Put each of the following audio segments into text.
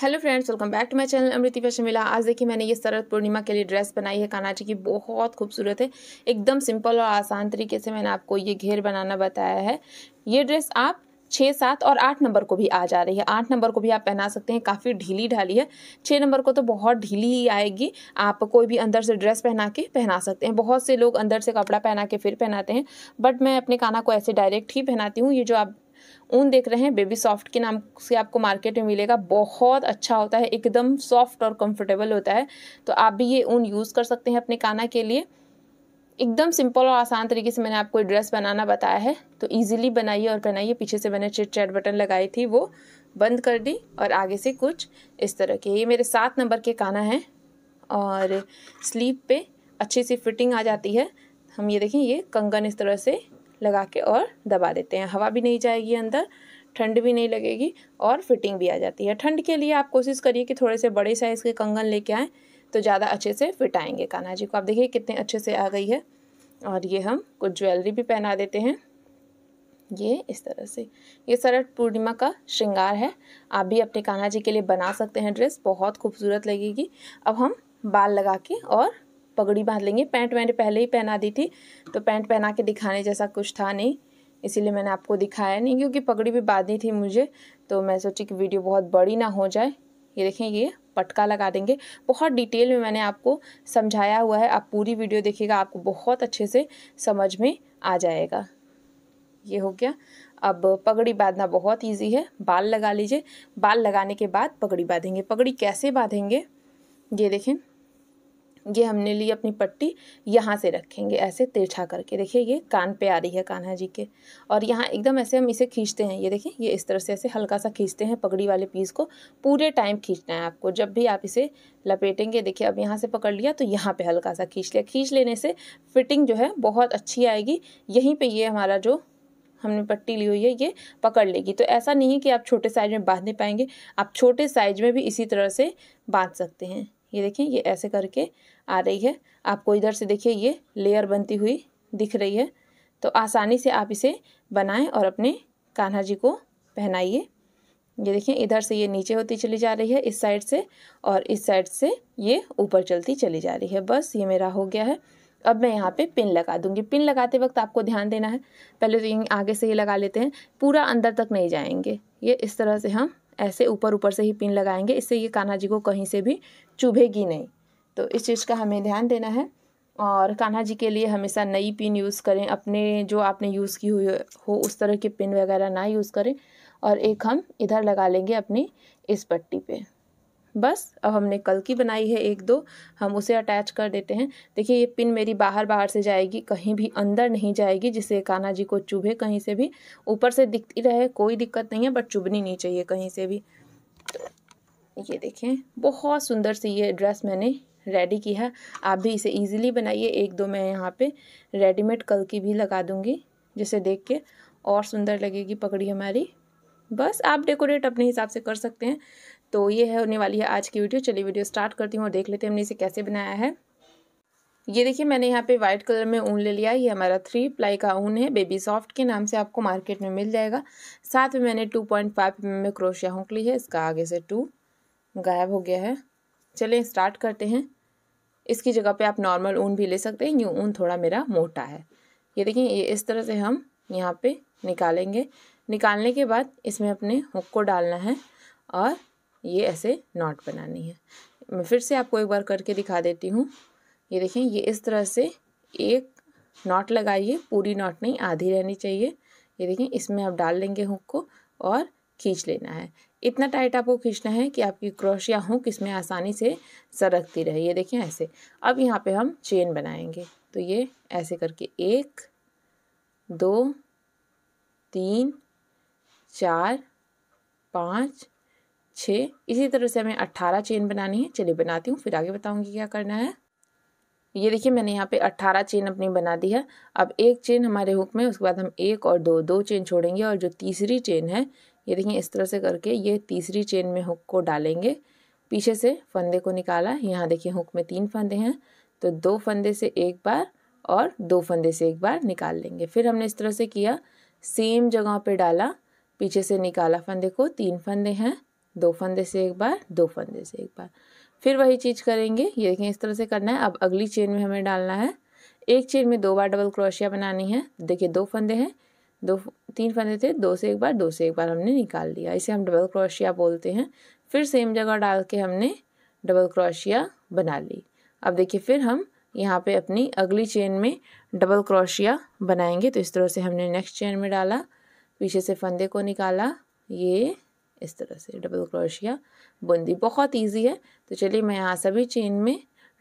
hello friends welcome back to my channel Amriti fashion मिला आज देखिए मैंने ये शरद पूर्णिमा के लिए ड्रेस बनाई है कानाची की बहुत खूबसूरत है एकदम सिंपल और आसान तरीके से मैंने आपको ये घेर बनाना बताया है ये ड्रेस आप छः सात और आठ नंबर को भी आ जा रही है आठ नंबर को भी आप पहना सकते हैं काफ़ी ढीली ढाली है छः नंबर को तो बहुत ढीली ही आएगी आप कोई भी अंदर से ड्रेस पहना के पहना सकते हैं बहुत से लोग अंदर से कपड़ा पहना के फिर पहनाते हैं बट मैं अपने काना को ऐसे डायरेक्ट ही पहनाती हूँ ये जो आप ऊन देख रहे हैं बेबी सॉफ्ट के नाम से आपको मार्केट में मिलेगा बहुत अच्छा होता है एकदम सॉफ्ट और कंफर्टेबल होता है तो आप भी ये ऊन यूज़ कर सकते हैं अपने काना के लिए एकदम सिंपल और आसान तरीके से मैंने आपको ड्रेस बनाना बताया है तो ईजिली बनाइए और पहनाइए पीछे से मैंने चिट चैट बटन लगाई थी वो बंद कर दी और आगे से कुछ इस तरह के ये मेरे सात नंबर के काना हैं और स्लीव पे अच्छी सी फिटिंग आ जाती है हम ये देखें ये कंगन इस तरह से लगा के और दबा देते हैं हवा भी नहीं जाएगी अंदर ठंड भी नहीं लगेगी और फिटिंग भी आ जाती है ठंड के लिए आप कोशिश करिए कि थोड़े से बड़े साइज़ के कंगन लेके आएँ तो ज़्यादा अच्छे से फिट आएंगे कान्हा जी को आप देखिए कितने अच्छे से आ गई है और ये हम कुछ ज्वेलरी भी पहना देते हैं ये इस तरह से ये शरद पूर्णिमा का श्रृंगार है आप भी अपने कान्हा जी के लिए बना सकते हैं ड्रेस बहुत खूबसूरत लगेगी अब हम बाल लगा के और पगड़ी बांध लेंगे पैंट मैंने पहले ही पहना दी थी तो पैंट पहना के दिखाने जैसा कुछ था नहीं इसीलिए मैंने आपको दिखाया नहीं क्योंकि पगड़ी भी बांधनी थी मुझे तो मैं सोची कि वीडियो बहुत बड़ी ना हो जाए ये देखें ये पटका लगा देंगे बहुत डिटेल में मैंने आपको समझाया हुआ है आप पूरी वीडियो देखिएगा आपको बहुत अच्छे से समझ में आ जाएगा ये हो गया अब पगड़ी बांधना बहुत ईजी है बाल लगा लीजिए बाल लगाने के बाद पगड़ी बांधेंगे पगड़ी कैसे बांधेंगे ये देखें ये हमने ली अपनी पट्टी यहाँ से रखेंगे ऐसे तिरछा करके देखिए ये कान पे आ रही है कान्हा जी के और यहाँ एकदम ऐसे हम इसे खींचते हैं ये देखिए ये इस तरह से ऐसे हल्का सा खींचते हैं पगड़ी वाले पीस को पूरे टाइम खींचना है आपको जब भी आप इसे लपेटेंगे देखिए अब यहाँ से पकड़ लिया तो यहाँ पर हल्का सा खींच लिया खींच लेने से फिटिंग जो है बहुत अच्छी आएगी यहीं पर ये हमारा जो हमने पट्टी ली हुई है ये पकड़ लेगी तो ऐसा नहीं है कि आप छोटे साइज में बांधने पाएंगे आप छोटे साइज में भी इसी तरह से बांध सकते हैं ये देखें ये ऐसे करके आ रही है आपको इधर से देखिए ये लेयर बनती हुई दिख रही है तो आसानी से आप इसे बनाएं और अपने कान्हा जी को पहनाइए ये देखिए इधर से ये नीचे होती चली जा रही है इस साइड से और इस साइड से ये ऊपर चलती चली जा रही है बस ये मेरा हो गया है अब मैं यहाँ पे पिन लगा दूंगी पिन लगाते वक्त आपको ध्यान देना है पहले तो आगे से ही लगा लेते हैं पूरा अंदर तक नहीं जाएंगे ये इस तरह से हम ऐसे ऊपर ऊपर से ही पिन लगाएंगे इससे ये कान्हा जी को कहीं से भी चुभेगी नहीं तो इस चीज़ का हमें ध्यान देना है और कान्हा जी के लिए हमेशा नई पिन यूज़ करें अपने जो आपने यूज़ की हुई हो उस तरह के पिन वगैरह ना यूज़ करें और एक हम इधर लगा लेंगे अपनी इस पट्टी पर बस अब हमने कल की बनाई है एक दो हम उसे अटैच कर देते हैं देखिए ये पिन मेरी बाहर बाहर से जाएगी कहीं भी अंदर नहीं जाएगी जिससे काना जी को चुभे कहीं से भी ऊपर से दिखती रहे कोई दिक्कत नहीं है बट चुभनी नहीं चाहिए कहीं से भी तो ये देखें बहुत सुंदर सी ये ड्रेस मैंने रेडी की है आप भी इसे ईजिली बनाइए एक दो मैं यहाँ पर रेडीमेड कल की भी लगा दूँगी जिसे देख के और सुंदर लगेगी पकड़ी हमारी बस आप डेकोरेट अपने हिसाब से कर सकते हैं तो ये है होने वाली है आज की वीडियो चलिए वीडियो स्टार्ट करती हूँ और देख लेते हैं हमने इसे कैसे बनाया है ये देखिए मैंने यहाँ पे वाइट कलर में ऊन ले लिया ये हमारा थ्री प्लाई का ऊन है बेबी सॉफ्ट के नाम से आपको मार्केट में मिल जाएगा साथ में मैंने टू पॉइंट फाइव एम में क्रोशिया होंक ली है इसका आगे से टू गायब हो गया है चलें स्टार्ट करते हैं इसकी जगह पे आप नॉर्मल ऊन भी ले सकते हैं ये ऊन थोड़ा मेरा मोटा है ये देखिए ये इस तरह से हम यहाँ पर निकालेंगे निकालने के बाद इसमें अपने हुक को डालना है और ये ऐसे नॉट बनानी है मैं फिर से आपको एक बार करके दिखा देती हूँ ये देखें ये इस तरह से एक नॉट लगाइए पूरी नॉट नहीं आधी रहनी चाहिए ये देखें इसमें आप डाल लेंगे हुक को और खींच लेना है इतना टाइट आपको खींचना है कि आपकी क्रोश या हुक इसमें आसानी से सरकती रहे ये देखें ऐसे अब यहाँ पे हम चेन बनाएंगे तो ये ऐसे करके एक दो तीन चार पाँच छः इसी तरह से हमें अट्ठारह चेन बनानी है चलिए बनाती हूँ फिर आगे बताऊँगी क्या करना है ये देखिए मैंने यहाँ पे अट्ठारह चेन अपनी बना दी है अब एक चेन हमारे हुक में उसके बाद हम एक और दो दो चेन छोड़ेंगे और जो तीसरी चेन है ये देखिए इस तरह से करके ये तीसरी चेन में हुक को डालेंगे पीछे से फंदे को निकाला यहाँ देखिए हुक में तीन फंदे हैं तो दो फंदे से एक बार और दो फंदे से एक बार निकाल लेंगे फिर हमने इस तरह से किया सेम जगह पर डाला पीछे से निकाला फंदे को तीन फंदे हैं दो फंदे से एक बार दो फंदे से एक बार फिर वही चीज़ करेंगे ये देखें इस तरह से करना है अब अगली चेन में हमें डालना है एक चेन में दो बार डबल क्रोशिया बनानी है देखिए दो फंदे हैं दो तीन फंदे थे दो से एक बार दो से एक बार हमने निकाल लिया इसे हम डबल क्रोशिया बोलते हैं फिर सेम जगह डाल के हमने डबल क्रोशिया बना ली अब देखिए फिर हम यहाँ पे अपनी अगली चेन में डबल क्रोशिया बनाएंगे तो इस तरह से हमने नेक्स्ट चेन में डाला पीछे से फंदे को निकाला ये इस तरह से डबल क्रोशिया बुंदी बहुत ईजी है तो चलिए मैं यहाँ सभी चेन में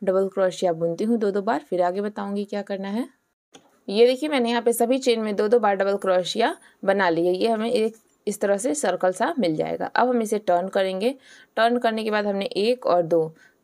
डबल क्रोशिया बुनती हूँ दो दो बार फिर आगे बताऊँगी क्या करना है ये देखिए मैंने यहाँ पे सभी चेन में दो दो बार डबल क्रोशिया बना ली है ये हमें एक इस तरह से सर्कल सा मिल जाएगा अब हम इसे टर्न करेंगे टर्न करने के बाद हमने एक और दो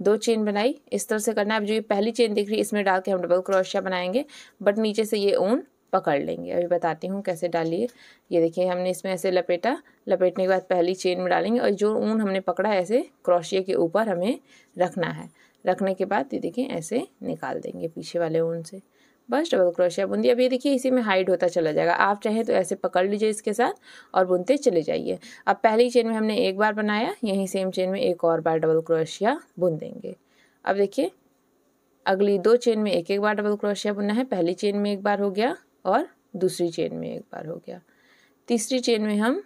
दो चेन बनाई इस तरह से करना है अब जो ये पहली चेन दिख रही है इसमें डाल के हम डबल क्रोशिया बनाएंगे बट नीचे से ये ऊन पकड़ लेंगे अभी बताती हूँ कैसे डालिए ये देखिए हमने इसमें ऐसे लपेटा लपेटने के बाद पहली चेन में डालेंगे और जो ऊन हमने पकड़ा है ऐसे क्रोशिया के ऊपर हमें रखना है रखने के बाद ये देखिए ऐसे निकाल देंगे पीछे वाले ऊन से बस डबल क्रोशिया बुंदी अब ये देखिए इसी में हाइड होता चला जाएगा आप चाहें तो ऐसे पकड़ लीजिए इसके साथ और बुनते चले जाइए अब पहली चेन में हमने एक बार बनाया यहीं सेम चेन में एक और बार डबल क्रोशिया बुन देंगे अब देखिए अगली दो चेन में एक एक बार डबल क्रोशिया बुनना है पहली चेन में एक बार हो गया और दूसरी चेन में एक बार हो गया तीसरी चेन में हम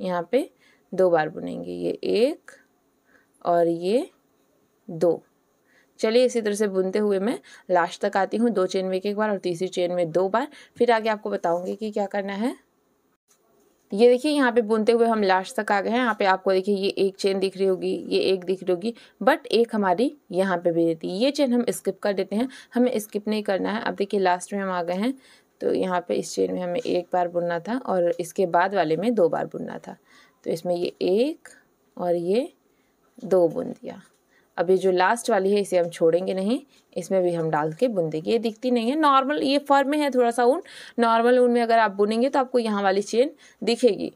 यहाँ पे दो बार बुनेंगे ये एक और ये दो चलिए इसी तरह से बुनते हुए मैं लास्ट तक आती हूँ दो चेन में एक बार और तीसरी चेन में दो बार फिर आगे आपको बताऊँगी कि क्या करना है ये देखिए यहाँ पे बुनते हुए हम लास्ट तक आ गए हैं यहाँ पे आपको देखिए ये एक चेन दिख रही होगी ये एक दिख रही होगी बट एक हमारी यहाँ पे भी रहती है ये चेन हम स्किप कर देते हैं हमें स्किप नहीं करना है अब देखिए लास्ट में हम आ गए हैं तो यहाँ पे इस चेन में हमें एक बार बुनना था और इसके बाद वाले में दो बार बुनना था तो इसमें ये एक और ये दो बुन दिया अब ये जो लास्ट वाली है इसे हम छोड़ेंगे नहीं इसमें भी हम डाल के बुन देंगे ये दिखती नहीं है नॉर्मल ये फर में है थोड़ा सा ऊन नॉर्मल ऊन में अगर आप बुनेंगे तो आपको यहाँ वाली चेन दिखेगी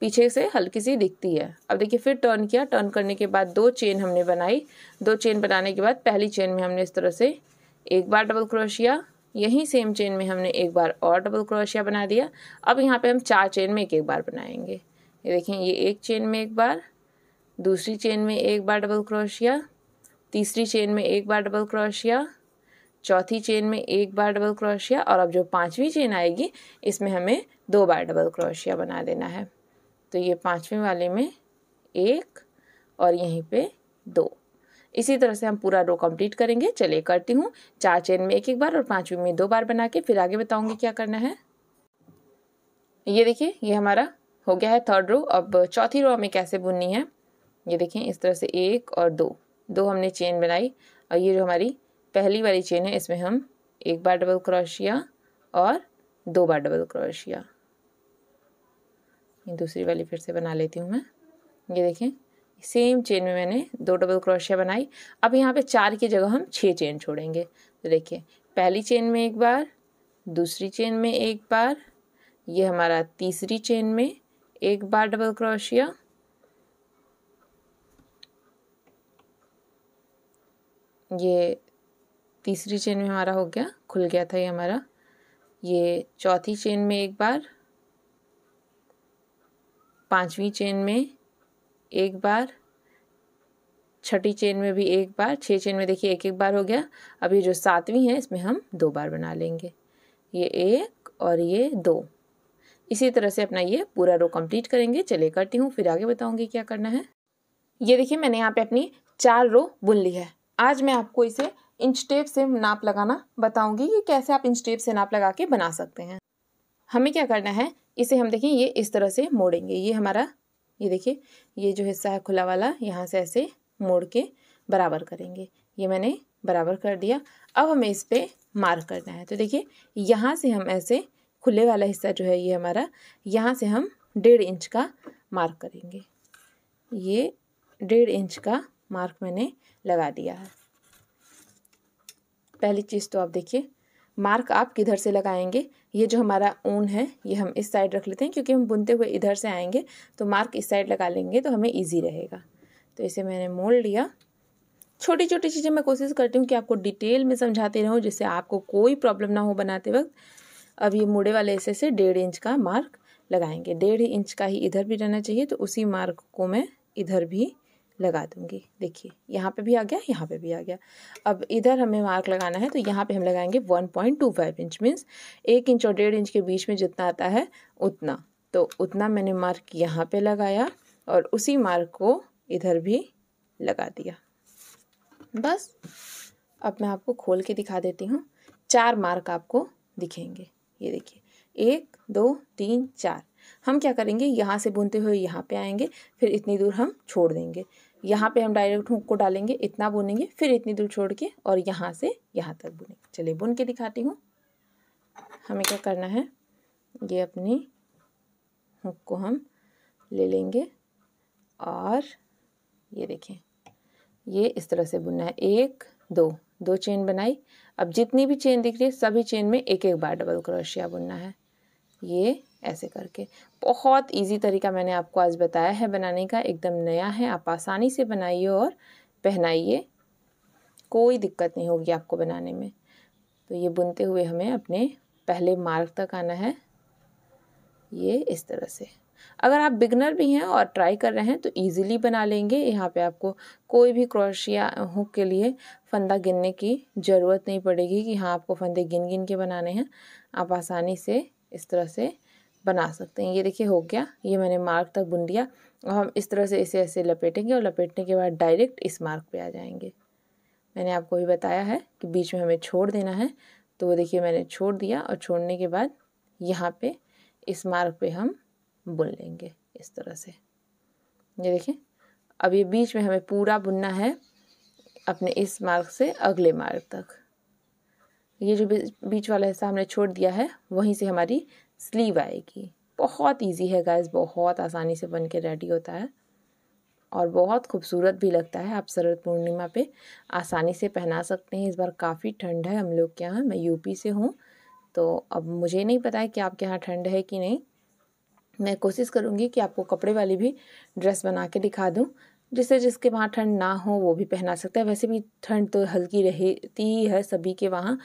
पीछे से हल्की सी दिखती है अब देखिए फिर टर्न किया टर्न करने के बाद दो चेन हमने बनाई दो चेन बनाने के बाद पहली चेन में हमने इस तरह से एक बार डबल क्रोशिया यही सेम चेन में हमने एक बार और डबल क्रोशिया बना दिया अब यहाँ पे हम चार चेन में एक एक बार बनाएंगे ये देखें ये एक चेन में एक बार दूसरी चेन में एक बार डबल क्रोशिया तीसरी चेन में एक बार डबल क्रोशिया चौथी चेन में एक बार डबल क्रोशिया और अब जो पाँचवीं चेन आएगी इसमें हमें दो बार डबल क्रोशिया बना देना है तो ये पाँचवीं वाले में एक और यहीं पर दो इसी तरह से हम पूरा रो कंप्लीट करेंगे चलिए करती हूँ चार चेन में एक एक बार और पाँचवीं में दो बार बना के फिर आगे बताऊँगी क्या करना है ये देखिए ये हमारा हो गया है थर्ड रो अब चौथी रो हमें कैसे बुननी है ये देखें इस तरह से एक और दो दो हमने चेन बनाई और ये जो हमारी पहली वाली चेन है इसमें हम एक बार डबल क्रोशिया और दो बार डबल क्रोशिया दूसरी वाली फिर से बना लेती हूँ मैं ये देखें सेम चेन में मैंने दो डबल क्रोशिया बनाई अब यहाँ पे चार की जगह हम छः चेन छोड़ेंगे तो देखिए पहली चेन में एक बार दूसरी चेन में एक बार ये हमारा तीसरी चेन में एक बार डबल क्रोशिया ये तीसरी चेन में हमारा हो गया खुल गया था ये हमारा ये चौथी चेन में एक बार पांचवी चेन में एक बार छठी चेन में भी एक बार छः चेन में देखिए एक एक बार हो गया अब ये जो सातवीं है इसमें हम दो बार बना लेंगे ये एक और ये दो इसी तरह से अपना ये पूरा रो कंप्लीट करेंगे चलिए करती हूँ फिर आगे बताऊँगी क्या करना है ये देखिए मैंने यहाँ पे अपनी चार रो बुन ली है आज मैं आपको इसे इंच टेप से नाप लगाना बताऊँगी कि कैसे आप इंच टेप से नाप लगा के बना सकते हैं हमें क्या करना है इसे हम देखिए ये इस तरह से मोड़ेंगे ये हमारा ये देखिए ये जो हिस्सा है खुला वाला यहाँ से ऐसे मोड़ के बराबर करेंगे ये मैंने बराबर कर दिया अब हमें इस पर मार्क करना है तो देखिए यहाँ से हम ऐसे खुले वाला हिस्सा जो है ये हमारा यहाँ से हम डेढ़ इंच का मार्क करेंगे ये डेढ़ इंच का मार्क मैंने लगा दिया है पहली चीज़ तो आप देखिए मार्क आप किधर से लगाएंगे ये जो हमारा ऊन है ये हम इस साइड रख लेते हैं क्योंकि हम बुनते हुए इधर से आएंगे तो मार्क इस साइड लगा लेंगे तो हमें ईजी रहेगा तो इसे मैंने मोड़ लिया छोटी छोटी चीज़ें मैं कोशिश करती हूँ कि आपको डिटेल में समझाते रहूँ जिससे आपको कोई प्रॉब्लम ना हो बनाते वक्त अब ये मुड़े वाले हिस्से से डेढ़ इंच का मार्क लगाएंगे डेढ़ इंच का ही इधर भी रहना चाहिए तो उसी मार्क को मैं इधर भी लगा दूंगी देखिए यहाँ पे भी आ गया यहाँ पे भी आ गया अब इधर हमें मार्क लगाना है तो यहाँ पे हम लगाएंगे one point two five inch means एक इंच और डेढ़ इंच के बीच में जितना आता है उतना तो उतना मैंने मार्क यहाँ पे लगाया और उसी मार्क को इधर भी लगा दिया बस अब मैं आपको खोल के दिखा देती हूँ चार मार्क आपको दिखेंगे ये देखिए एक दो तीन चार हम क्या करेंगे यहाँ से बुनते हुए यहाँ पे आएंगे फिर इतनी दूर हम छोड़ देंगे यहाँ पे हम डायरेक्ट हुक को डालेंगे इतना बुनेंगे फिर इतनी दूर छोड़ के और यहाँ से यहाँ तक बुनेंगे चलिए बुन के दिखाती हूँ हमें क्या करना है ये अपनी हुक को हम ले लेंगे और ये देखें ये इस तरह से बुनना है एक दो दो चेन बनाई अब जितनी भी चेन दिख रही है सभी चेन में एक एक बार डबल क्रोशिया बुनना है ये ऐसे करके बहुत इजी तरीका मैंने आपको आज बताया है बनाने का एकदम नया है आप आसानी से बनाइए और पहनाइए कोई दिक्कत नहीं होगी आपको बनाने में तो ये बुनते हुए हमें अपने पहले मार्क तक आना है ये इस तरह से अगर आप बिगनर भी हैं और ट्राई कर रहे हैं तो इजीली बना लेंगे यहाँ पे आपको कोई भी क्रोशिया हुक के लिए फंदा गिनने की ज़रूरत नहीं पड़ेगी कि हाँ आपको फंदे गिन गिन के बनाने हैं आप आसानी से इस तरह से बना सकते हैं ये देखिए हो गया ये मैंने मार्क तक बुन लिया और हम इस तरह से इसे ऐसे लपेटेंगे और लपेटने के बाद डायरेक्ट इस मार्क पे आ जाएंगे मैंने आपको भी बताया है कि बीच में हमें छोड़ देना है तो वो देखिए मैंने छोड़ दिया और छोड़ने के बाद यहाँ पे इस मार्क पे हम बुन लेंगे इस तरह से ये देखिए अब ये बीच में हमें पूरा बुनना है अपने इस मार्क से अगले मार्ग तक ये जो बीच वाला हिस्सा हमने छोड़ दिया है वहीं से हमारी स्लीव आएगी बहुत इजी है गाइस बहुत आसानी से बन के रेडी होता है और बहुत खूबसूरत भी लगता है आप शरद पूर्णिमा पे आसानी से पहना सकते हैं इस बार काफ़ी ठंड है हम लोग के यहाँ मैं यूपी से हूँ तो अब मुझे नहीं पता है कि आपके यहाँ ठंड है कि नहीं मैं कोशिश करूँगी कि आपको कपड़े वाली भी ड्रेस बना के दिखा दूँ जिससे जिसके वहाँ ठंड ना हो वो भी पहना सकता है वैसे भी ठंड तो हल्की रहती ही है सभी के वहाँ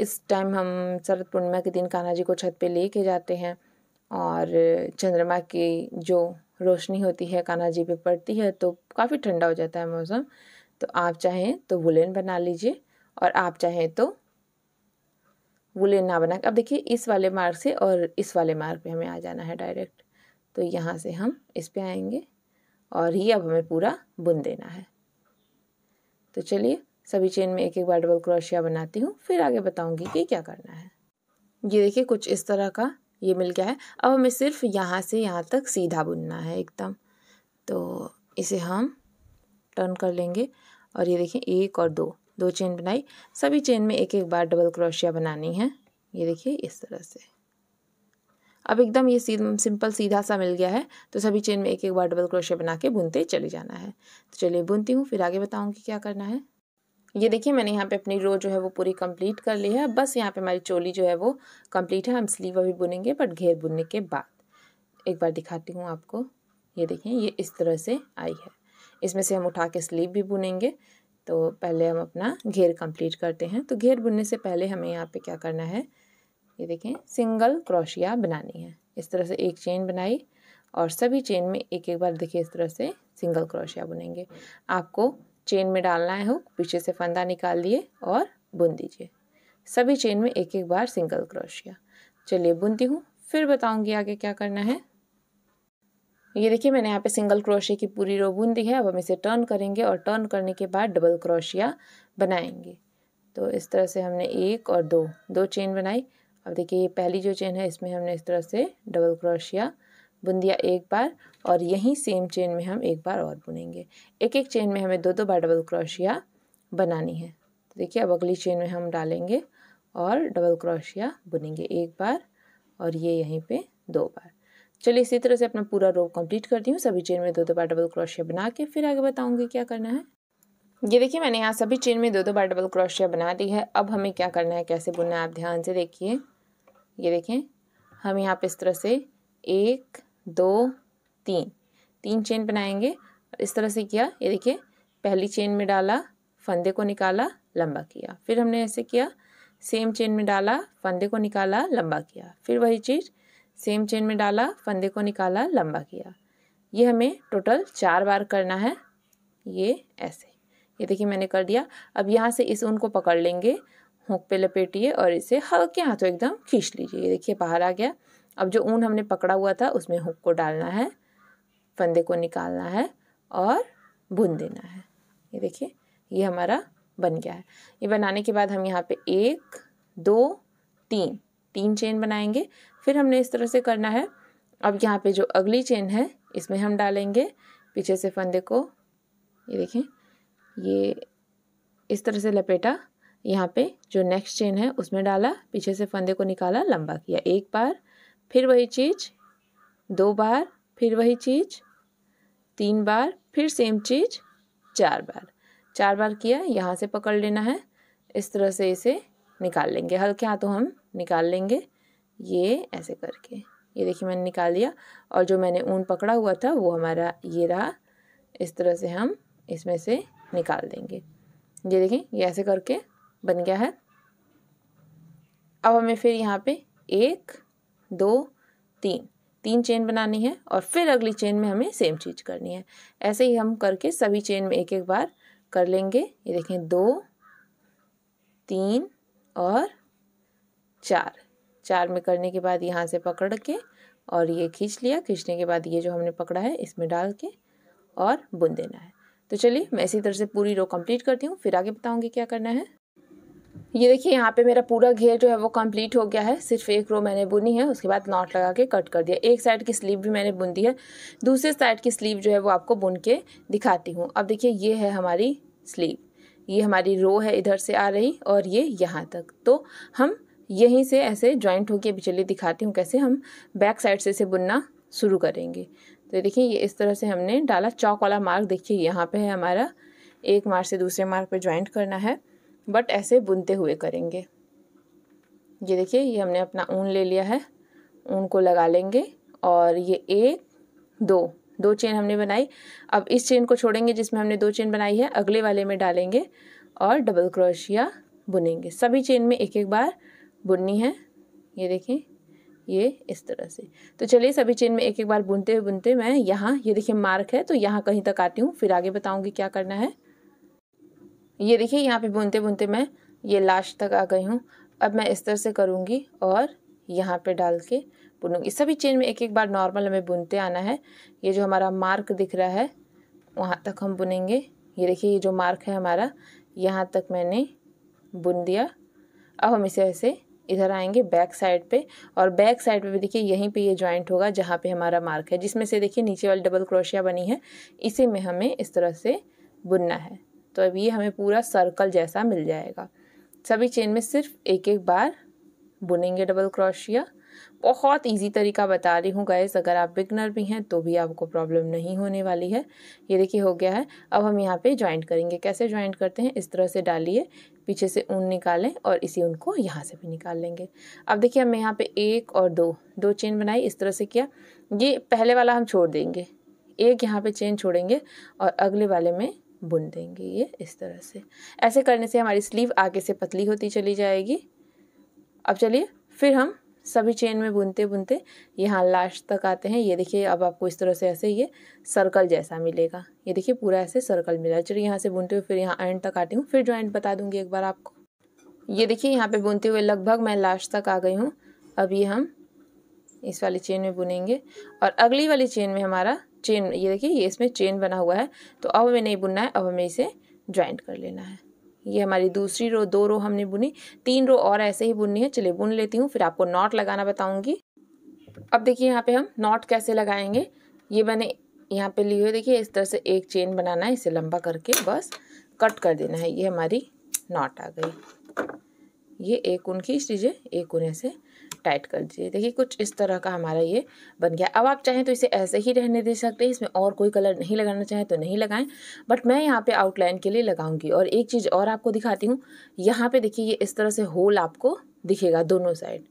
इस टाइम हम शरद पूर्णिमा के दिन कान्हा जी को छत पे लेके जाते हैं और चंद्रमा की जो रोशनी होती है कान्हा जी पे पड़ती है तो काफ़ी ठंडा हो जाता है मौसम तो आप चाहें तो वुलेन बना लीजिए और आप चाहें तो वुलेन ना बना अब देखिए इस वाले मार्ग से और इस वाले मार्ग पे हमें आ जाना है डायरेक्ट तो यहाँ से हम इस पे आएंगे और ये अब हमें पूरा बुन देना है तो चलिए सभी चेन में एक एक बार डबल क्रोशिया बनाती हूँ फिर आगे बताऊँगी कि क्या करना है ये देखिए कुछ इस तरह का ये मिल गया है अब हमें सिर्फ यहाँ से यहाँ तक सीधा बुनना है एकदम तो इसे हम टर्न कर लेंगे और ये देखिए एक और दो दो चेन बनाई सभी चेन में एक एक बार डबल क्रोशिया बनानी है ये देखिए इस तरह से अब एकदम ये सिंपल सीधा सा मिल गया है तो सभी चेन में एक एक बार डबल क्रोशिया बना के बुनते चले जाना है तो चलिए बुनती हूँ फिर आगे बताऊँगी क्या करना है ये देखिए मैंने यहाँ पे अपनी रो जो है वो पूरी कंप्लीट कर ली है बस यहाँ पे हमारी चोली जो है वो कंप्लीट है हम स्लीव अभी बुनेंगे बट घेर बुनने के बाद एक बार दिखाती हूँ आपको ये देखिए ये इस तरह से आई है इसमें से हम उठा के स्लीव भी बुनेंगे तो पहले हम अपना घेर कंप्लीट करते हैं तो घेर बुनने से पहले हमें यहाँ पर क्या करना है ये देखें सिंगल क्रोशिया बनानी है इस तरह से एक चेन बनाई और सभी चेन में एक एक बार देखिए इस तरह से सिंगल क्रोशिया बुनेंगे आपको चेन में डालना है हुक पीछे से फंदा निकाल दिए और बुन दीजिए सभी चेन में एक एक बार सिंगल क्रोशिया चलिए बुनती हूँ फिर बताऊँगी आगे क्या करना है ये देखिए मैंने यहाँ पे सिंगल क्रोशिया की पूरी रो बुन दी है अब हम इसे टर्न करेंगे और टर्न करने के बाद डबल क्रोशिया बनाएंगे तो इस तरह से हमने एक और दो दो चेन बनाई अब देखिए ये पहली जो चेन है इसमें हमने इस तरह से डबल क्रोशिया बुन दिया एक बार और यहीं सेम चेन में हम एक बार और बुनेंगे एक एक चेन में हमें दो दो बार डबल क्रोशिया बनानी है तो देखिए अब अगली चेन में हम डालेंगे और डबल क्रोशिया बुनेंगे एक बार और ये यहीं पे दो बार चलिए इसी तरह से अपना पूरा रो कंप्लीट करती हूँ सभी चेन में दो दो बार डबल क्रोशिया बना के फिर आगे बताऊँगी क्या करना है ये देखिए मैंने यहाँ सभी चेन में दो दो बार डबल क्रोशिया बना दी है अब हमें क्या करना है कैसे बुनना है आप ध्यान से देखिए ये देखें हम यहाँ पर इस तरह से एक दो तीन तीन चेन बनाएंगे इस तरह से किया ये देखिए पहली चेन में डाला फंदे को निकाला लंबा किया फिर हमने ऐसे किया सेम चेन में डाला फंदे को निकाला लंबा किया फिर वही चीज़ सेम चेन में डाला फंदे को निकाला लंबा किया ये हमें टोटल चार बार करना है ये ऐसे ये देखिए मैंने कर दिया अब यहाँ से इस ऊन को पकड़ लेंगे हुक पे लपेटिए और इसे हल्के हाथों एकदम खींच लीजिए ये देखिए बाहर आ गया अब जो ऊन हमने पकड़ा हुआ था उसमें हुक को डालना है फंदे को निकालना है और बुन देना है ये देखिए ये हमारा बन गया है ये बनाने के बाद हम यहाँ पे एक दो तीन तीन चेन बनाएंगे फिर हमने इस तरह से करना है अब यहाँ पे जो अगली चेन है इसमें हम डालेंगे पीछे से फंदे को ये देखें ये इस तरह से लपेटा यहाँ पे जो नेक्स्ट चेन है उसमें डाला पीछे से फंदे को निकाला लंबा किया एक बार फिर वही चीज़ दो बार फिर वही चीज़ तीन बार फिर सेम चीज़ चार बार चार बार किया यहाँ से पकड़ लेना है इस तरह से इसे निकाल लेंगे हल्के हाथों हम निकाल लेंगे ये ऐसे करके ये देखिए मैंने निकाल लिया और जो मैंने ऊन पकड़ा हुआ था वो हमारा ये रहा इस तरह से हम इसमें से निकाल देंगे ये देखें ये ऐसे करके बन गया है अब हमें फिर यहाँ पे एक दो तीन तीन चेन बनानी है और फिर अगली चेन में हमें सेम चीज़ करनी है ऐसे ही हम करके सभी चेन में एक एक बार कर लेंगे ये देखें दो तीन और चार चार में करने के बाद यहाँ से पकड़ के और ये खींच लिया खींचने के बाद ये जो हमने पकड़ा है इसमें डाल के और बुन देना है तो चलिए मैं इसी तरह से पूरी रो कंप्लीट करती हूँ फिर आगे बताऊँगी क्या करना है ये देखिए यहाँ पे मेरा पूरा घेर जो है वो कंप्लीट हो गया है सिर्फ एक रो मैंने बुनी है उसके बाद नॉट लगा के कट कर दिया एक साइड की स्लीव भी मैंने बुन दी है दूसरे साइड की स्लीव जो है वो आपको बुन के दिखाती हूँ अब देखिए ये है हमारी स्लीव ये हमारी रो है इधर से आ रही और ये यहाँ तक तो हम यहीं से ऐसे ज्वाइंट होके अभी चलिए दिखाती हूँ कैसे हम बैक साइड से इसे बुनना शुरू करेंगे तो देखिए ये इस तरह से हमने डाला चौक वाला मार्क देखिए यहाँ पे है हमारा एक मार्क से दूसरे मार्क पे ज्वाइंट करना है बट ऐसे बुनते हुए करेंगे ये देखिए ये हमने अपना ऊन ले लिया है ऊन को लगा लेंगे और ये एक दो दो चेन हमने बनाई अब इस चेन को छोड़ेंगे जिसमें हमने दो चेन बनाई है अगले वाले में डालेंगे और डबल क्रोशिया बुनेंगे सभी चेन में एक एक बार बुननी है ये देखें ये इस तरह से तो चलिए सभी चेन में एक एक बार बुनते हुए बुनते मैं यहाँ ये देखिए मार्क है तो यहाँ कहीं तक आती हूँ फिर आगे बताऊँगी क्या करना है ये देखिए यहाँ पे बुनते बुनते मैं ये लास्ट तक आ गई हूँ अब मैं इस तरह से करूँगी और यहाँ पे डाल के बुनूँगी सभी चेन में एक एक बार नॉर्मल हमें बुनते आना है ये जो हमारा मार्क दिख रहा है वहाँ तक हम बुनेंगे ये देखिए ये जो मार्क है हमारा यहाँ तक मैंने बुन दिया अब हम इसे ऐसे इधर आएंगे बैक साइड पे और बैक साइड पे भी देखिए यहीं पे ये जॉइंट होगा जहाँ पे हमारा मार्क है जिसमें से देखिए नीचे वाली डबल क्रोशिया बनी है इसे में हमें इस तरह से बुनना है तो अब ये हमें पूरा सर्कल जैसा मिल जाएगा सभी चेन में सिर्फ एक एक बार बुनेंगे डबल क्रोशिया बहुत इजी तरीका बता रही हूँ गैस अगर आप बिगनर भी हैं तो भी आपको प्रॉब्लम नहीं होने वाली है ये देखिए हो गया है अब हम यहाँ पे ज्वाइंट करेंगे कैसे ज्वाइंट करते हैं इस तरह से डालिए पीछे से ऊन निकालें और इसी ऊन को यहाँ से भी निकाल लेंगे अब देखिए हमें यहाँ पे एक और दो दो चेन बनाई इस तरह से किया ये पहले वाला हम छोड़ देंगे एक यहाँ पर चेन छोड़ेंगे और अगले वाले में बुन देंगे ये इस तरह से ऐसे करने से हमारी स्लीव आगे से पतली होती चली जाएगी अब चलिए फिर हम सभी चेन में बुनते बुनते यहाँ लास्ट तक आते हैं ये देखिए अब आपको इस तरह से ऐसे ये सर्कल जैसा मिलेगा ये देखिए पूरा ऐसे सर्कल मिला चलिए यहाँ से बुनते हुए फिर यहाँ एंड तक आती हूँ फिर ज्वाइंट बता दूँगी एक बार आपको ये देखिए यहाँ पे बुनते हुए लगभग मैं लास्ट तक आ गई हूँ अब ये हम इस वाली चेन में बुनेंगे और अगली वाली चेन में हमारा चेन ये देखिए ये इसमें चेन बना हुआ है तो अब हमें नहीं बुनना है अब हमें इसे ज्वाइंट कर लेना है ये हमारी दूसरी रो दो रो हमने बुनी तीन रो और ऐसे ही बुननी है चलिए बुन लेती हूँ फिर आपको नॉट लगाना बताऊँगी अब देखिए यहाँ पर हम नॉट कैसे लगाएंगे ये मैंने यहाँ पर ली हुई देखिए इस तरह से एक चेन बनाना है इसे लंबा करके बस कट कर देना है ये हमारी नॉट आ गई ये एक उन खींच लीजिए एक उन ऐसे टाइट कर दीजिए देखिए कुछ इस तरह का हमारा ये बन गया अब आप चाहें तो इसे ऐसे ही रहने दे सकते हैं इसमें और कोई कलर नहीं लगाना चाहें तो नहीं लगाएं बट मैं यहाँ पे आउटलाइन के लिए लगाऊंगी और एक चीज़ और आपको दिखाती हूँ यहाँ पे देखिए ये इस तरह से होल आपको दिखेगा दोनों साइड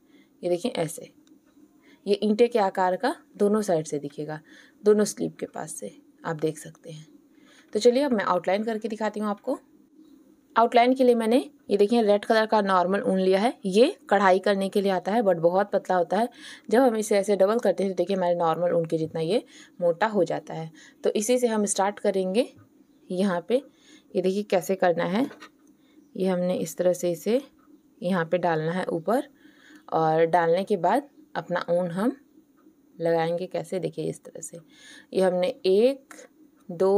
ये देखिए ऐसे ये ईंटे के आकार का दोनों साइड से दिखेगा दोनों स्लीप के पास से आप देख सकते हैं तो चलिए अब मैं आउटलाइन करके दिखाती हूँ आपको आउटलाइन के लिए मैंने ये देखिए रेड कलर का नॉर्मल ऊन लिया है ये कढ़ाई करने के लिए आता है बट बहुत पतला होता है जब हम इसे ऐसे डबल करते हैं तो देखिए हमारे नॉर्मल ऊन के जितना ये मोटा हो जाता है तो इसी से हम स्टार्ट करेंगे यहाँ पे ये देखिए कैसे करना है ये हमने इस तरह से इसे यहाँ पे डालना है ऊपर और डालने के बाद अपना ऊन हम लगाएंगे कैसे देखिए इस तरह से ये हमने एक दो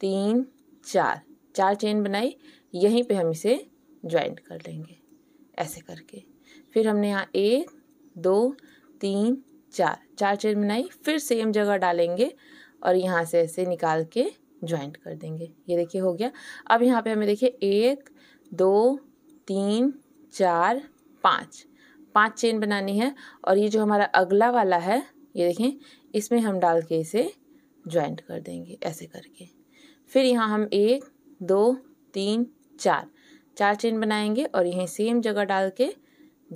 तीन चार चार चेन बनाई यहीं पे हम इसे ज्वाइन कर लेंगे ऐसे करके फिर हमने यहाँ एक दो तीन चार चार चेन बनाई फिर सेम जगह डालेंगे और यहाँ से ऐसे निकाल के ज्वाइंट कर देंगे ये देखिए हो गया अब यहाँ पे हमें देखिए एक दो तीन चार पाँच पांच चेन बनानी है और ये जो हमारा अगला वाला है ये देखें इसमें हम डाल के इसे ज्वाइंट कर देंगे ऐसे करके फिर यहाँ हम एक दो तीन चार चार चेन बनाएंगे और यहीं सेम जगह डाल के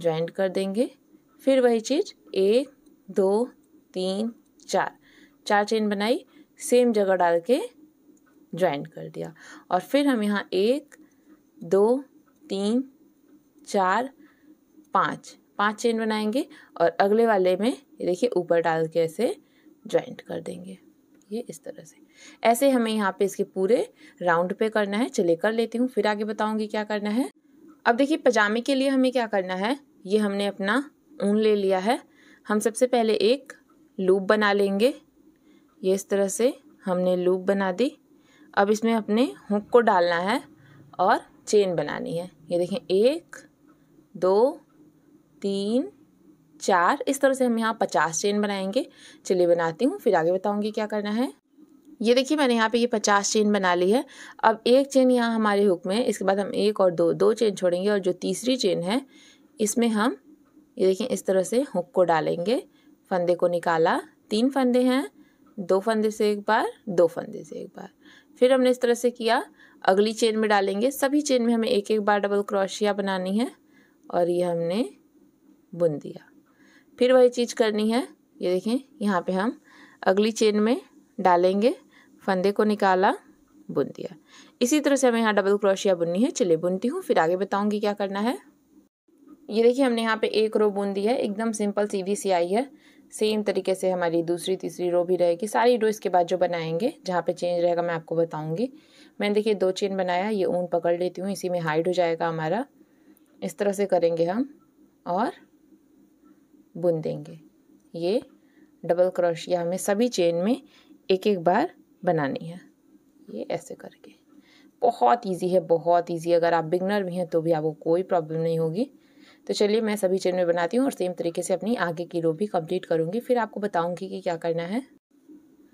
ज्वाइंट कर देंगे फिर वही चीज़ एक दो तीन चार चार चेन बनाई सेम जगह डाल के ज्वाइंट कर दिया और फिर हम यहाँ एक दो तीन चार पाँच पांच चेन बनाएंगे और अगले वाले में देखिए ऊपर डाल के ऐसे ज्वाइंट कर देंगे ये इस तरह से ऐसे हमें यहाँ पे इसके पूरे राउंड पे करना है चले कर लेती हूँ फिर आगे बताऊँगी क्या करना है अब देखिए पजामे के लिए हमें क्या करना है ये हमने अपना ऊन ले लिया है हम सबसे पहले एक लूप बना लेंगे ये इस तरह से हमने लूप बना दी अब इसमें अपने हुक को डालना है और चेन बनानी है ये देखें एक दो तीन चार इस तरह से हम यहाँ पचास चेन बनाएंगे चलिए बनाती हूँ फिर आगे बताऊँगी क्या करना है ये देखिए मैंने यहाँ पे ये पचास चेन बना ली है अब एक चेन यहाँ हमारे हुक में है इसके बाद हम एक और दो दो चेन छोड़ेंगे और जो तीसरी चेन है इसमें हम ये देखिए इस तरह से हुक को डालेंगे फंदे को निकाला तीन फंदे हैं दो फंदे से एक बार दो फंदे से एक बार फिर हमने इस तरह से किया अगली चेन में डालेंगे सभी चेन में हमें एक एक बार डबल क्रोशिया बनानी है और ये हमने बुन दिया फिर वही चीज़ करनी है ये देखें यहाँ पे हम अगली चेन में डालेंगे फंदे को निकाला बुन दिया इसी तरह से हमें यहाँ डबल क्रोशिया बुननी है चलिए बुनती हूँ फिर आगे बताऊँगी क्या करना है ये देखिए हमने यहाँ पे एक रो बुन दी है एकदम सिंपल सीधी सी आई है सेम तरीके से हमारी दूसरी तीसरी रो भी रहेगी सारी रो इसके बाद जो बनाएंगे जहाँ पे चेंज रहेगा मैं आपको बताऊँगी मैंने देखिए दो चेन बनाया ये ऊन पकड़ लेती हूँ इसी में हाइड हो जाएगा हमारा इस तरह से करेंगे हम और बुन देंगे ये डबल क्रोशिया हमें सभी चेन में एक एक बार बनानी है ये ऐसे करके बहुत इजी है बहुत इजी अगर आप बिगनर भी हैं तो भी आपको कोई प्रॉब्लम नहीं होगी तो चलिए मैं सभी चेन में बनाती हूँ और सेम तरीके से अपनी आगे की रो भी कंप्लीट करूँगी फिर आपको बताऊँगी कि क्या करना है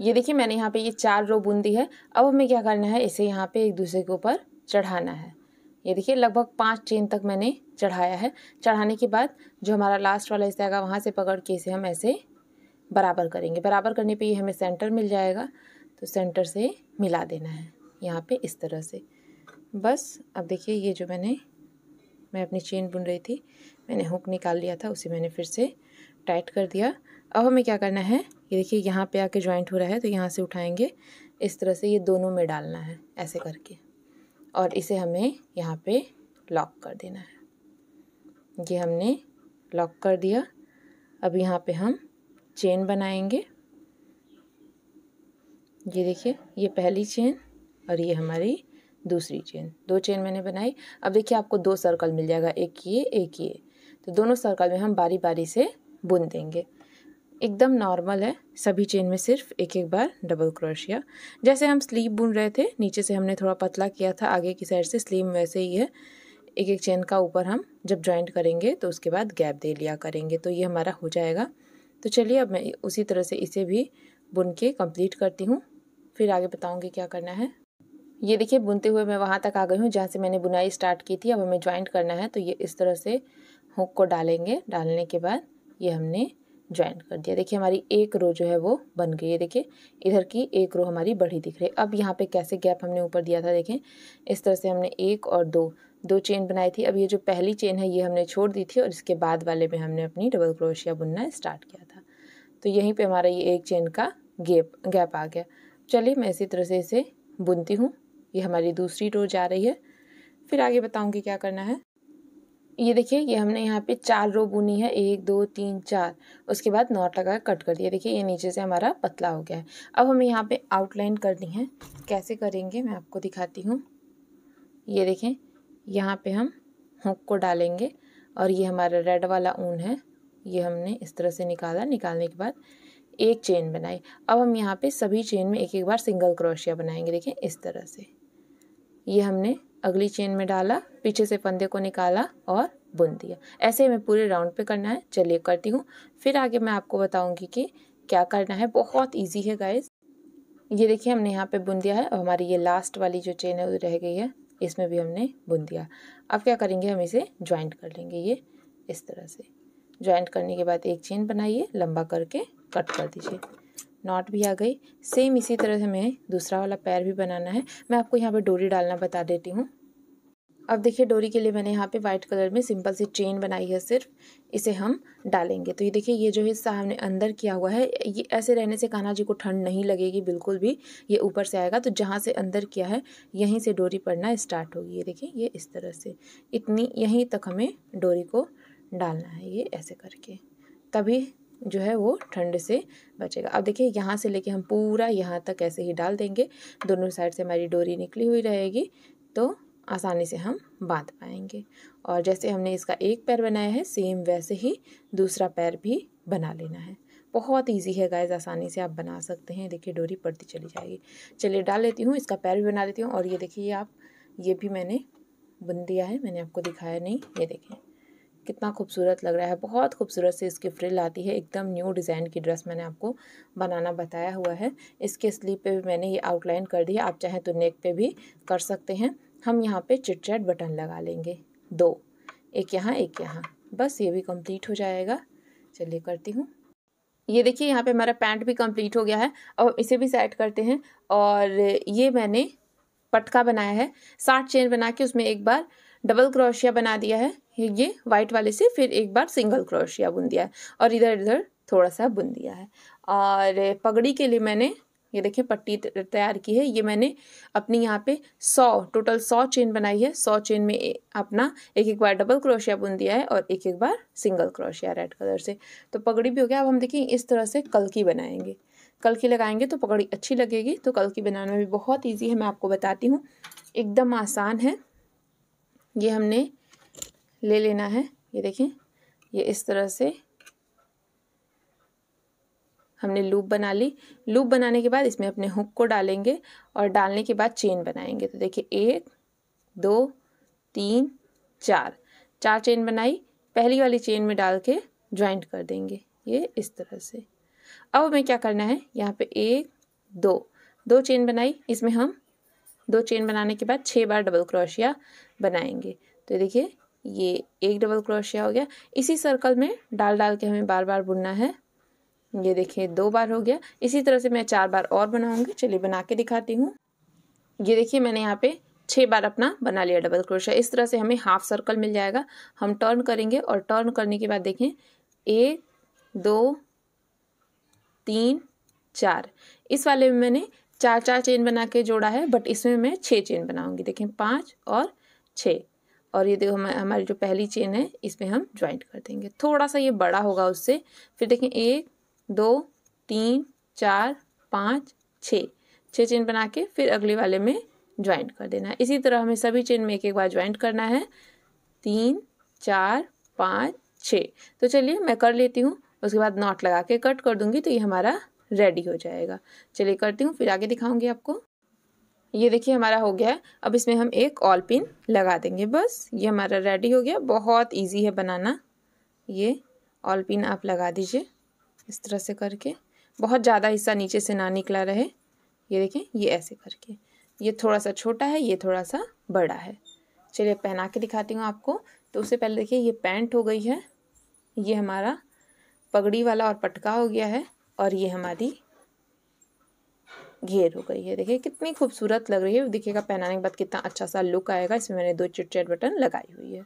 ये देखिए मैंने यहाँ पे ये चार रो बुन दी है अब हमें क्या करना है इसे यहाँ पे एक दूसरे के ऊपर चढ़ाना है ये देखिए लगभग पाँच चेन तक मैंने चढ़ाया है चढ़ाने के बाद जो हमारा लास्ट वाला हिस्सा आएगा वहाँ से पकड़ के इसे हम ऐसे बराबर करेंगे बराबर करने पे ये हमें सेंटर मिल जाएगा तो सेंटर से मिला देना है यहाँ पे इस तरह से बस अब देखिए ये जो मैंने मैं अपनी चेन बुन रही थी मैंने हुक निकाल लिया था उसे मैंने फिर से टाइट कर दिया अब हमें क्या करना है ये देखिए यहाँ पर आके ज्वाइंट हो रहा है तो यहाँ से उठाएँगे इस तरह से ये दोनों में डालना है ऐसे करके और इसे हमें यहाँ पे लॉक कर देना है ये हमने लॉक कर दिया अब यहाँ पे हम चेन बनाएंगे ये देखिए ये पहली चेन और ये हमारी दूसरी चेन दो चेन मैंने बनाई अब देखिए आपको दो सर्कल मिल जाएगा एक ये एक ये तो दोनों सर्कल में हम बारी बारी से बुन देंगे एकदम नॉर्मल है सभी चेन में सिर्फ एक एक बार डबल क्रोशिया जैसे हम स्लीव बुन रहे थे नीचे से हमने थोड़ा पतला किया था आगे की साइड से स्लीव वैसे ही है एक एक चेन का ऊपर हम जब ज्वाइंट करेंगे तो उसके बाद गैप दे लिया करेंगे तो ये हमारा हो जाएगा तो चलिए अब मैं उसी तरह से इसे भी बुन के कम्प्लीट करती हूँ फिर आगे बताऊँगी क्या करना है ये देखिए बुनते हुए मैं वहाँ तक आ गई हूँ जहाँ से मैंने बुनाई स्टार्ट की थी अब हमें ज्वाइंट करना है तो ये इस तरह से हुक को डालेंगे डालने के बाद ये हमने ज्वाइन कर दिया देखिए हमारी एक रो जो है वो बन गई है देखिए इधर की एक रो हमारी बढ़ी दिख रही है अब यहाँ पे कैसे गैप हमने ऊपर दिया था देखें इस तरह से हमने एक और दो दो चेन बनाई थी अब ये जो पहली चेन है ये हमने छोड़ दी थी और इसके बाद वाले में हमने अपनी डबल क्रोशिया बुनना स्टार्ट किया था तो यहीं पर हमारा ये एक चेन का गेप गैप आ गया चलिए मैं इसी तरह से इसे बुनती हूँ ये हमारी दूसरी रो जा रही है फिर आगे बताऊँगी क्या करना है ये देखिए ये हमने यहाँ पे चार रो बुनी है एक दो तीन चार उसके बाद नॉट लगा कट कर दिया देखिए ये नीचे से हमारा पतला हो गया है अब हमें यहाँ पे आउटलाइन करनी है कैसे करेंगे मैं आपको दिखाती हूँ ये देखें यहाँ पे हम हुक को डालेंगे और ये हमारा रेड वाला ऊन है ये हमने इस तरह से निकाला निकालने के बाद एक चेन बनाई अब हम यहाँ पर सभी चेन में एक एक बार सिंगल क्रोशिया बनाएंगे देखें इस तरह से ये हमने अगली चेन में डाला पीछे से फंदे को निकाला और बुन दिया ऐसे ही हमें पूरे राउंड पे करना है चलिए करती हूँ फिर आगे मैं आपको बताऊँगी कि क्या करना है बहुत ईजी है गाइज ये देखिए हमने यहाँ पे बुन दिया है और हमारी ये लास्ट वाली जो चेन है वो रह गई है इसमें भी हमने बुन दिया अब क्या करेंगे हम इसे ज्वाइंट कर लेंगे ये इस तरह से ज्वाइंट करने के बाद एक चेन बनाइए लंबा करके कट कर दीजिए नॉट भी आ गई सेम इसी तरह से हमें दूसरा वाला पैर भी बनाना है मैं आपको यहाँ पर डोरी डालना बता देती हूँ अब देखिए डोरी के लिए मैंने यहाँ पे वाइट कलर में सिंपल सी चेन बनाई है सिर्फ इसे हम डालेंगे तो ये देखिए ये जो हिस्सा हमने अंदर किया हुआ है ये ऐसे रहने से कान्हा जी को ठंड नहीं लगेगी बिल्कुल भी ये ऊपर से आएगा तो जहाँ से अंदर किया है यहीं से डोरी पड़ना स्टार्ट होगी ये देखिए ये इस तरह से इतनी यहीं तक हमें डोरी को डालना है ये ऐसे करके तभी जो है वो ठंड से बचेगा अब देखिए यहाँ से लेके हम पूरा यहाँ तक ऐसे ही डाल देंगे दोनों साइड से हमारी डोरी निकली हुई रहेगी तो आसानी से हम बांध पाएंगे और जैसे हमने इसका एक पैर बनाया है सेम वैसे ही दूसरा पैर भी बना लेना है बहुत इजी है गाइज आसानी से आप बना सकते हैं देखिए डोरी पड़ती चली जाएगी चलिए डाल लेती हूँ इसका पैर भी बना लेती हूँ और ये देखिए आप ये भी मैंने बुन दिया है मैंने आपको दिखाया नहीं ये देखिए कितना खूबसूरत लग रहा है बहुत खूबसूरत से इसकी फ्रिल आती है एकदम न्यू डिज़ाइन की ड्रेस मैंने आपको बनाना बताया हुआ है इसके स्लीव पे भी मैंने ये आउटलाइन कर दी है आप चाहें तो नेक पे भी कर सकते हैं हम यहाँ पे चिट चैट बटन लगा लेंगे दो एक यहाँ एक यहाँ बस ये भी कंप्लीट हो जाएगा चलिए करती हूँ ये देखिए यहाँ पे हमारा पैंट भी कम्प्लीट हो गया है अब इसे भी सेट करते हैं और ये मैंने पटका बनाया है साठ चेन बना के उसमें एक बार डबल क्रोशिया बना दिया है ये वाइट वाले से फिर एक बार सिंगल क्रोशिया बुन दिया है और इधर इधर थोड़ा सा बुन दिया है और पगड़ी के लिए मैंने ये देखिए पट्टी तैयार की है ये मैंने अपनी यहाँ पे सौ टोटल सौ चेन बनाई है सौ चेन में अपना एक एक बार डबल क्रोशिया बुन दिया है और एक एक बार सिंगल क्रोशिया रेड कलर से तो पगड़ी भी हो गया अब हम देखिए इस तरह से कल की बनाएंगे कल की लगाएंगे तो पगड़ी अच्छी लगेगी तो कल की बनाने में भी बहुत ईजी है मैं आपको बताती हूँ एकदम आसान है ये हमने ले लेना है ये देखें ये इस तरह से हमने लूप बना ली लूप बनाने के बाद इसमें अपने हुक को डालेंगे और डालने के बाद चेन बनाएंगे तो देखिए एक दो तीन चार चार चेन बनाई पहली वाली चेन में डाल के ज्वाइंट कर देंगे ये इस तरह से अब हमें क्या करना है यहाँ पे एक दो दो चेन बनाई इसमें हम दो चेन बनाने के बाद छः बार डबल क्रोशिया बनाएंगे तो देखिए ये एक डबल क्रोशिया हो गया इसी सर्कल में डाल डाल के हमें बार बार बुनना है ये देखिए दो बार हो गया इसी तरह से मैं चार बार और बनाऊंगी चलिए बना के दिखाती हूँ ये देखिए मैंने यहाँ पे छः बार अपना बना लिया डबल क्रोशिया इस तरह से हमें हाफ सर्कल मिल जाएगा हम टर्न करेंगे और टर्न करने के बाद देखें एक दो तीन चार इस वाले में मैंने चार चार चेन बना के जोड़ा है बट इसमें मैं छः चेन बनाऊंगी देखें पाँच और छः और ये देखो हमारे हमारी जो पहली चेन है इसमें हम ज्वाइंट कर देंगे थोड़ा सा ये बड़ा होगा उससे फिर देखें एक दो तीन चार पाँच छः छः चेन बना के फिर अगले वाले में ज्वाइंट कर देना है इसी तरह हमें सभी चेन में एक एक बार ज्वाइंट करना है तीन चार पाँच छः तो चलिए मैं कर लेती हूँ उसके बाद नॉट लगा के कट कर दूँगी तो ये हमारा रेडी हो जाएगा चलिए करती हूँ फिर आगे दिखाऊँगी आपको ये देखिए हमारा हो गया है अब इसमें हम एक ऑल पिन लगा देंगे बस ये हमारा रेडी हो गया बहुत इजी है बनाना ये ऑल पिन आप लगा दीजिए इस तरह से करके बहुत ज़्यादा हिस्सा नीचे से ना निकला रहे ये देखें ये ऐसे करके ये थोड़ा सा छोटा है ये थोड़ा सा बड़ा है चलिए पहना के दिखाती हूँ आपको तो उससे पहले देखिए ये पैंट हो गई है ये हमारा पगड़ी वाला और पटका हो गया है और ये हमारी घेर हो गई है देखिए कितनी खूबसूरत लग रही है देखिएगा पहनाने के बाद कितना अच्छा सा लुक आएगा इसमें मैंने दो चिटचेट बटन लगाई हुई है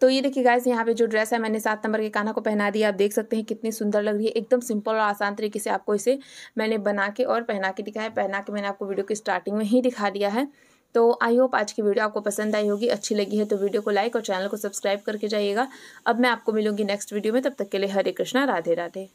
तो ये देखिए गाइस यहाँ पे जो ड्रेस है मैंने सात नंबर के काना को पहना दिया आप देख सकते हैं कितनी सुंदर लग रही है एकदम सिंपल और आसान तरीके से आपको इसे मैंने बना के और पहना के दिखाया पहना के मैंने आपको वीडियो की स्टार्टिंग में ही दिखा दिया है तो आई होप आज की वीडियो आपको पसंद आई होगी अच्छी लगी है तो वीडियो को लाइक और चैनल को सब्सक्राइब करके जाइएगा अब मैं आपको मिलूंगी नेक्स्ट वीडियो में तब तक के लिए हरे कृष्णा राधे राधे